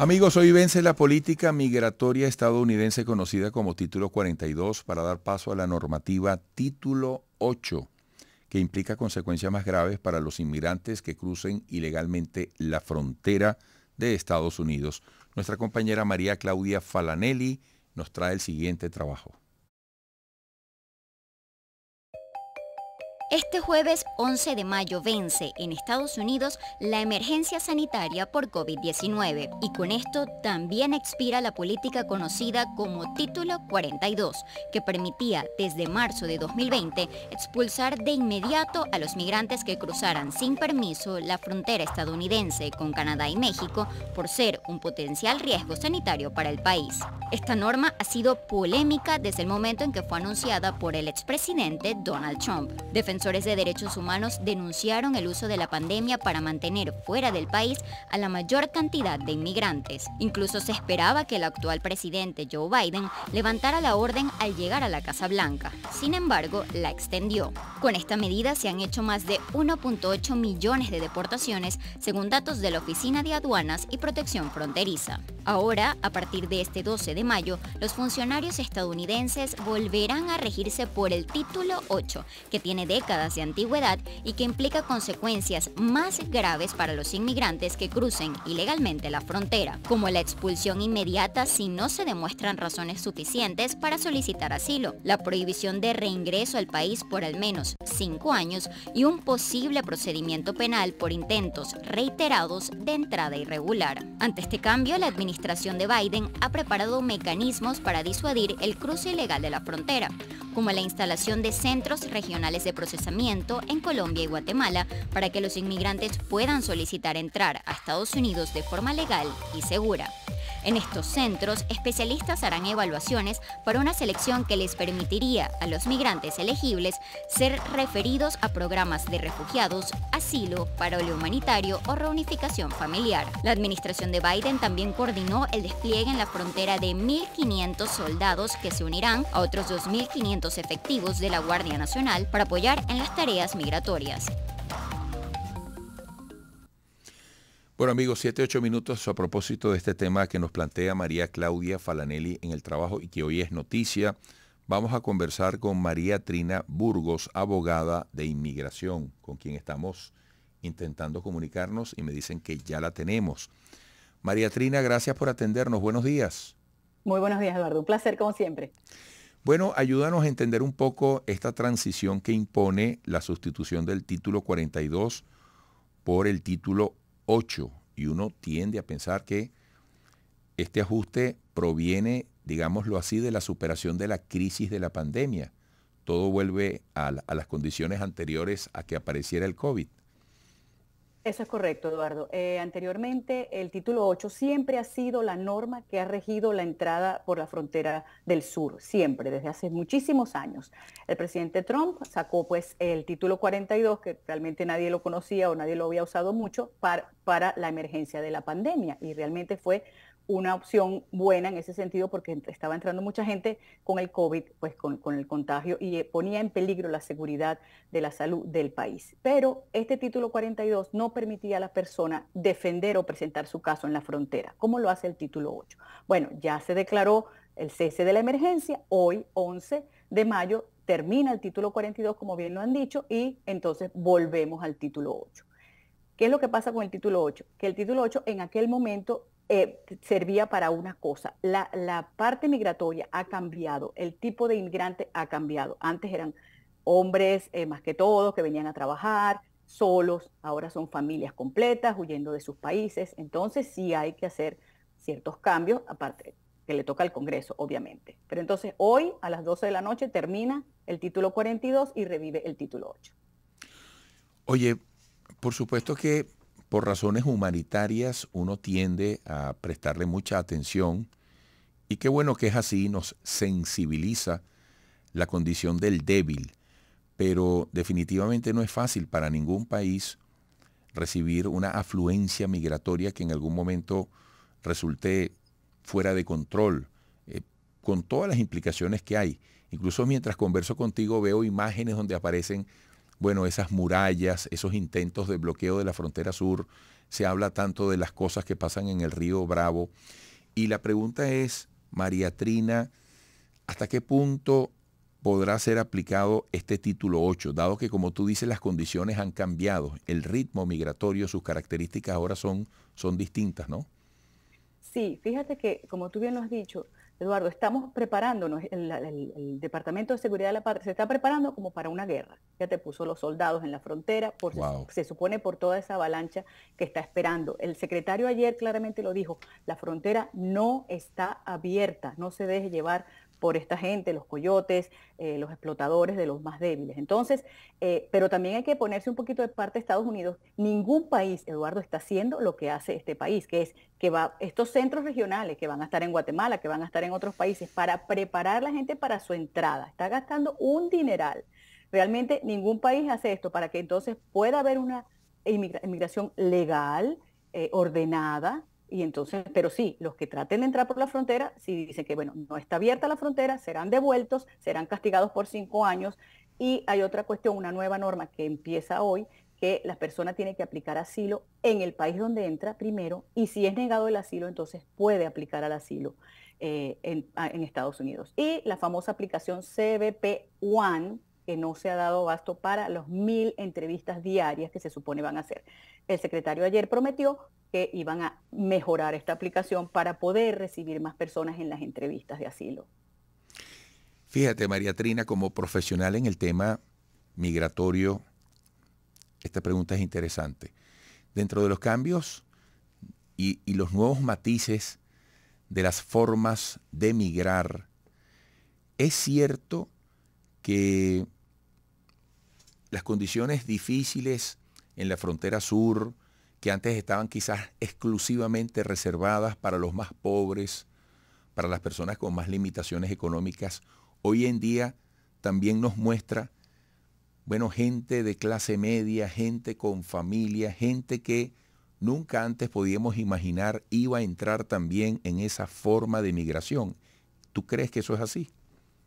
Amigos, hoy vence la política migratoria estadounidense conocida como Título 42 para dar paso a la normativa Título 8, que implica consecuencias más graves para los inmigrantes que crucen ilegalmente la frontera de Estados Unidos. Nuestra compañera María Claudia Falanelli nos trae el siguiente trabajo. Este jueves 11 de mayo vence en Estados Unidos la emergencia sanitaria por COVID-19 y con esto también expira la política conocida como Título 42, que permitía desde marzo de 2020 expulsar de inmediato a los migrantes que cruzaran sin permiso la frontera estadounidense con Canadá y México por ser un potencial riesgo sanitario para el país. Esta norma ha sido polémica desde el momento en que fue anunciada por el expresidente Donald Trump defensores de derechos humanos denunciaron el uso de la pandemia para mantener fuera del país a la mayor cantidad de inmigrantes. Incluso se esperaba que el actual presidente Joe Biden levantara la orden al llegar a la Casa Blanca. Sin embargo, la extendió. Con esta medida se han hecho más de 1.8 millones de deportaciones, según datos de la Oficina de Aduanas y Protección Fronteriza. Ahora, a partir de este 12 de mayo, los funcionarios estadounidenses volverán a regirse por el título 8, que tiene de de antigüedad y que implica consecuencias más graves para los inmigrantes que crucen ilegalmente la frontera, como la expulsión inmediata si no se demuestran razones suficientes para solicitar asilo, la prohibición de reingreso al país por al menos cinco años y un posible procedimiento penal por intentos reiterados de entrada irregular. Ante este cambio, la administración de Biden ha preparado mecanismos para disuadir el cruce ilegal de la frontera como la instalación de centros regionales de procesamiento en Colombia y Guatemala para que los inmigrantes puedan solicitar entrar a Estados Unidos de forma legal y segura. En estos centros, especialistas harán evaluaciones para una selección que les permitiría a los migrantes elegibles ser referidos a programas de refugiados, asilo, parole humanitario o reunificación familiar. La administración de Biden también coordinó el despliegue en la frontera de 1.500 soldados que se unirán a otros 2.500 efectivos de la Guardia Nacional para apoyar en las tareas migratorias. Bueno amigos, 7, 8 minutos a propósito de este tema que nos plantea María Claudia Falanelli en el trabajo y que hoy es noticia. Vamos a conversar con María Trina Burgos, abogada de inmigración, con quien estamos intentando comunicarnos y me dicen que ya la tenemos. María Trina, gracias por atendernos. Buenos días. Muy buenos días, Eduardo. Un placer como siempre. Bueno, ayúdanos a entender un poco esta transición que impone la sustitución del título 42 por el título ocho y uno tiende a pensar que este ajuste proviene, digámoslo así, de la superación de la crisis de la pandemia. Todo vuelve a, a las condiciones anteriores a que apareciera el COVID. Eso es correcto, Eduardo. Eh, anteriormente, el título 8 siempre ha sido la norma que ha regido la entrada por la frontera del sur, siempre, desde hace muchísimos años. El presidente Trump sacó pues el título 42, que realmente nadie lo conocía o nadie lo había usado mucho, para, para la emergencia de la pandemia y realmente fue una opción buena en ese sentido porque estaba entrando mucha gente con el COVID, pues con, con, el contagio y eh, ponía en peligro la seguridad de la salud del país. Pero este título 42 no permitía a la persona defender o presentar su caso en la frontera, como lo hace el título 8. Bueno, ya se declaró el cese de la emergencia, hoy 11 de mayo termina el título 42, como bien lo han dicho, y entonces volvemos al título 8. ¿Qué es lo que pasa con el título 8? Que el título 8 en aquel momento eh, servía para una cosa. La, parte migratoria ha cambiado, el tipo de inmigrante ha cambiado. Antes eran hombres eh, más que todo que venían a trabajar solos, ahora son familias completas huyendo de sus países. Entonces sí hay que hacer ciertos cambios, aparte que le toca al Congreso, obviamente. Pero entonces hoy a las 12 de la noche termina el título 42 y revive el título 8. Oye, por supuesto que por razones humanitarias uno tiende a prestarle mucha atención y qué bueno que es así, nos sensibiliza la condición del débil, pero definitivamente no es fácil para ningún país recibir una afluencia migratoria que en algún momento resulte fuera de control, eh, con todas las implicaciones que hay. Incluso mientras converso contigo veo imágenes donde aparecen bueno, esas murallas, esos intentos de bloqueo de la frontera sur, se habla tanto de las cosas que pasan en el río Bravo. Y la pregunta es, María Trina, ¿hasta qué punto podrá ser aplicado este título 8, dado que como tú dices las condiciones han cambiado, el ritmo migratorio, sus características ahora son, son distintas, ¿no? Sí, fíjate que como tú bien lo has dicho, Eduardo, estamos preparándonos, el, Departamento de Seguridad de la Patria se está preparando como para una guerra. Ya te puso los soldados en la frontera, se, supone por toda esa avalancha que está esperando. El secretario ayer claramente lo dijo, la frontera no está abierta, no se deje llevar por esta gente, los coyotes, eh, los explotadores de los más débiles. Entonces, eh, pero también hay que ponerse un poquito de parte de Estados Unidos. Ningún país, Eduardo, está haciendo lo que hace este país, que es que va estos centros regionales que van a estar en Guatemala, que van a estar en otros países, para preparar a la gente para su entrada. Está gastando un dineral. Realmente ningún país hace esto para que entonces pueda haber una inmigración legal, eh, ordenada, y entonces, pero sí, los que traten de entrar por la frontera, si dicen que, bueno, no está abierta la frontera, serán devueltos, serán castigados por cinco años. Y hay otra cuestión, una nueva norma que empieza hoy, que la persona tiene que aplicar asilo en el país donde entra primero y si es negado el asilo, entonces puede aplicar al asilo eh, en, en, Estados Unidos. Y la famosa aplicación CBP-1, que no se ha dado gasto para los mil entrevistas diarias que se supone van a hacer. El secretario ayer prometió que iban a mejorar esta aplicación para poder recibir más personas en las entrevistas de asilo. Fíjate, María Trina, como profesional en el tema migratorio, esta pregunta es interesante. Dentro de los cambios y, y los nuevos matices de las formas de migrar, es cierto que las condiciones difíciles en la frontera sur, que antes estaban quizás exclusivamente reservadas para los más pobres, para las personas con más limitaciones económicas, hoy en día también nos muestra, bueno, gente de clase media, gente con familia, gente que nunca antes podíamos imaginar iba a entrar también en esa forma de migración. ¿Tú crees que eso es así?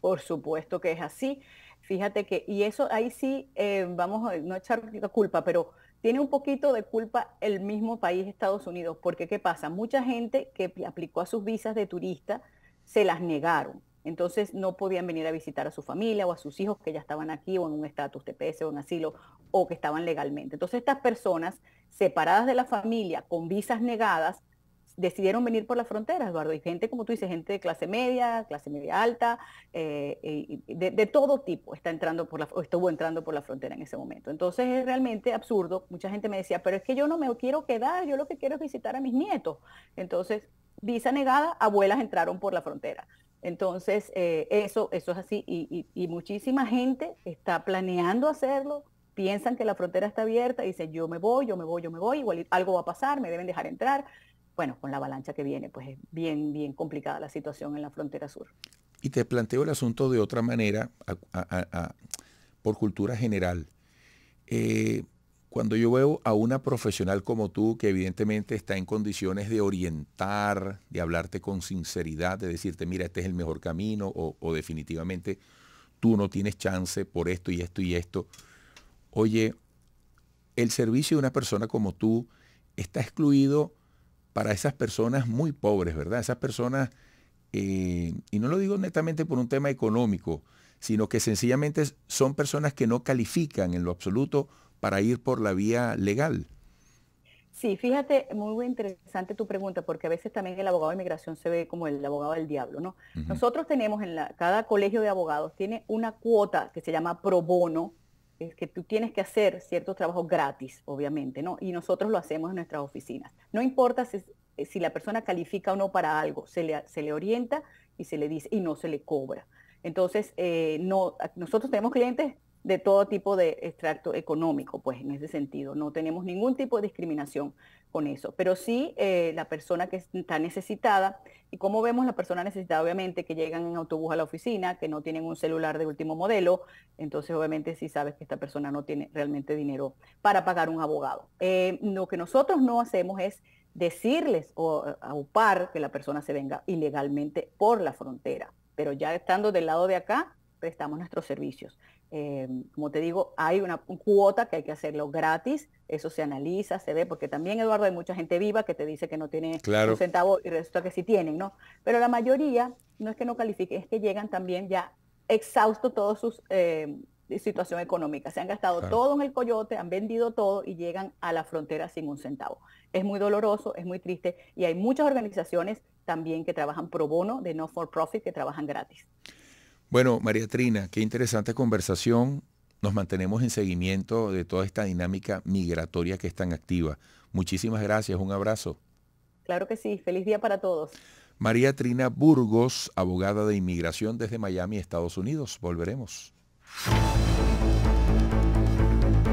Por supuesto que es así. Fíjate que, y eso ahí sí, eh, vamos a no echar culpa, pero tiene un poquito de culpa el mismo país, Estados Unidos, porque ¿qué pasa? Mucha gente que aplicó a sus visas de turista se las negaron. Entonces no podían venir a visitar a su familia o a sus hijos que ya estaban aquí o en un estatus TPS o en asilo o que estaban legalmente. Entonces estas personas separadas de la familia con visas negadas decidieron venir por la frontera, Eduardo. Y gente, como tú dices, gente de clase media, clase media alta, eh, eh, de, todo tipo está entrando por la, estuvo entrando por la frontera en ese momento. Entonces es realmente absurdo. Mucha gente me decía, pero es que yo no me quiero quedar, yo lo que quiero es visitar a mis nietos. Entonces, visa negada, abuelas entraron por la frontera. Entonces, eh, eso, eso es así y, muchísima gente está planeando hacerlo, piensan que la frontera está abierta, y dicen yo me voy, yo me voy, yo me voy, igual algo va a pasar, me deben dejar entrar bueno, con la avalancha que viene, pues es bien, bien complicada la situación en la frontera sur. Y te planteo el asunto de otra manera, por cultura general. Eh, cuando yo veo a una profesional como tú, que evidentemente está en condiciones de orientar, de hablarte con sinceridad, de decirte, mira, este es el mejor camino, o definitivamente tú no tienes chance por esto y esto y esto. Oye, el servicio de una persona como tú está excluido para esas personas muy pobres, ¿verdad? Esas personas, eh, y no lo digo netamente por un tema económico, sino que sencillamente son personas que no califican en lo absoluto para ir por la vía legal. Sí, fíjate, muy interesante tu pregunta, porque a veces también el abogado de inmigración se ve como el abogado del diablo, ¿no? Nosotros tenemos en la, cada colegio de abogados tiene una cuota que se llama pro bono, es que tú tienes que hacer ciertos trabajos gratis, obviamente, ¿no? Y nosotros lo hacemos en nuestras oficinas. No importa si, eh, si la persona califica o no para algo, se le, se le, orienta y se le dice, y no se le cobra. Entonces, eh, no, nosotros tenemos clientes de todo tipo de extracto económico, pues en ese sentido. No tenemos ningún tipo de discriminación con eso, pero sí eh, la persona que está necesitada, y como vemos la persona necesitada, obviamente, que llegan en autobús a la oficina, que no tienen un celular de último modelo, entonces obviamente sí sabes que esta persona no tiene realmente dinero para pagar un abogado. Eh, lo que nosotros no hacemos es decirles o aupar que la persona se venga ilegalmente por la frontera, pero ya estando del lado de acá, prestamos nuestros servicios. Em, como te digo, hay una cuota que hay que hacerlo gratis, eso se analiza, se ve, porque también, Eduardo, hay mucha gente viva que te dice que no tiene un centavo y resulta que sí tienen, ¿no? Pero la mayoría no es que no califiquen, es que llegan también ya exhausto todos sus... Em, situación económica. Se han gastado todo en el coyote, han vendido todo y llegan a la frontera sin un centavo. Es muy doloroso, es muy triste y hay muchas organizaciones también que trabajan pro bono, de no for profit, que trabajan gratis. Bueno, María Trina, qué interesante conversación. Nos mantenemos en seguimiento de toda esta dinámica migratoria que es tan activa. Muchísimas gracias, un abrazo. Claro que sí, feliz día para todos. María Trina Burgos, abogada de inmigración desde Miami, Estados Unidos. Volveremos.